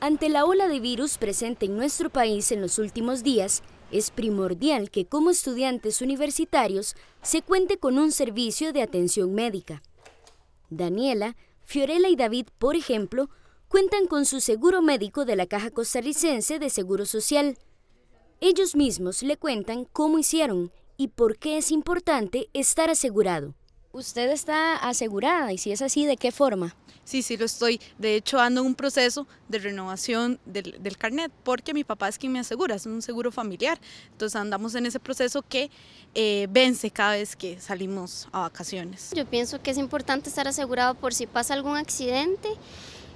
Ante la ola de virus presente en nuestro país en los últimos días, es primordial que como estudiantes universitarios se cuente con un servicio de atención médica. Daniela, Fiorella y David, por ejemplo, cuentan con su seguro médico de la Caja Costarricense de Seguro Social. Ellos mismos le cuentan cómo hicieron y por qué es importante estar asegurado. Usted está asegurada y si es así, ¿de qué forma? Sí, sí lo estoy. De hecho, ando en un proceso de renovación del, carnet porque mi papá es quien me asegura, es un seguro familiar. Entonces andamos en ese proceso que eh, vence cada vez que salimos a vacaciones. Yo pienso que es importante estar asegurado por si pasa algún accidente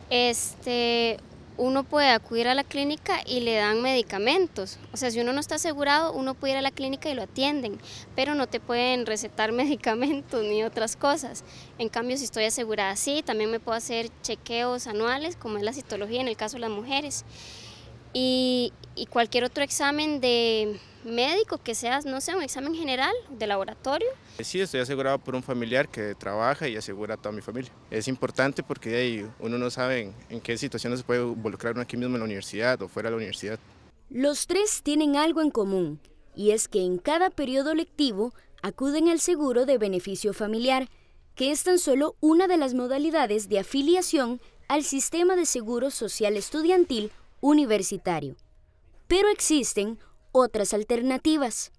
este, uno puede acudir a la clínica y le dan medicamentos. O sea, si uno no está asegurado, uno puede ir a la clínica y lo atienden, pero no te pueden recetar medicamentos ni otras cosas. En cambio, si estoy asegurada, sí, también me puedo hacer chequeos anuales, como es la citología en el caso de las mujeres, y, y cualquier otro examen de médico que seas, no sé, un examen general de laboratorio. Eh, sí, estoy asegurado por un familiar que trabaja y asegura a toda mi familia. Es importante porque ahí uno no sabe en qué situaciones se puede involucrar uno aquí mismo en la universidad o fuera de la universidad. Los tres tienen algo en común y es que en cada periodo lectivo acuden al seguro de beneficio familiar, que es tan solo una de las modalidades de afiliación al sistema de seguro social estudiantil universitario. Pero existen otras alternativas.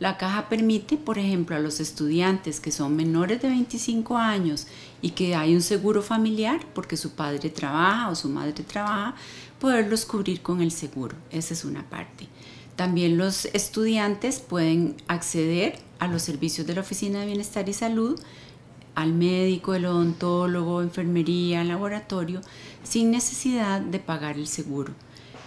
La caja permite, por ejemplo, a los estudiantes que son menores de 25 años y que hay un seguro familiar porque su padre trabaja o su madre trabaja, poderlos cubrir con el seguro. Esa es una parte. También los estudiantes pueden acceder a los servicios de la Oficina de Bienestar y Salud, al médico, el odontólogo, enfermería, laboratorio, sin necesidad de pagar el seguro.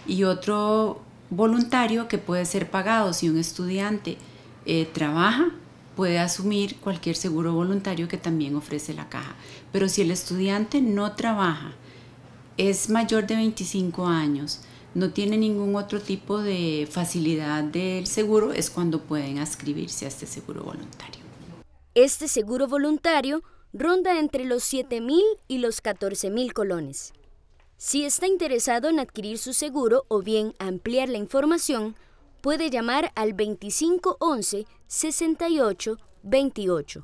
Y otro voluntario que puede ser pagado. Si un estudiante eh, trabaja, puede asumir cualquier seguro voluntario que también ofrece la caja. Pero si el estudiante no trabaja, es mayor de 25 años, no tiene ningún otro tipo de facilidad del seguro, es cuando pueden ascribirse a este seguro voluntario. Este seguro voluntario ronda entre los 7.000 y los 14.000 colones. Si está interesado en adquirir su seguro o bien ampliar la información, puede llamar al 2511 6828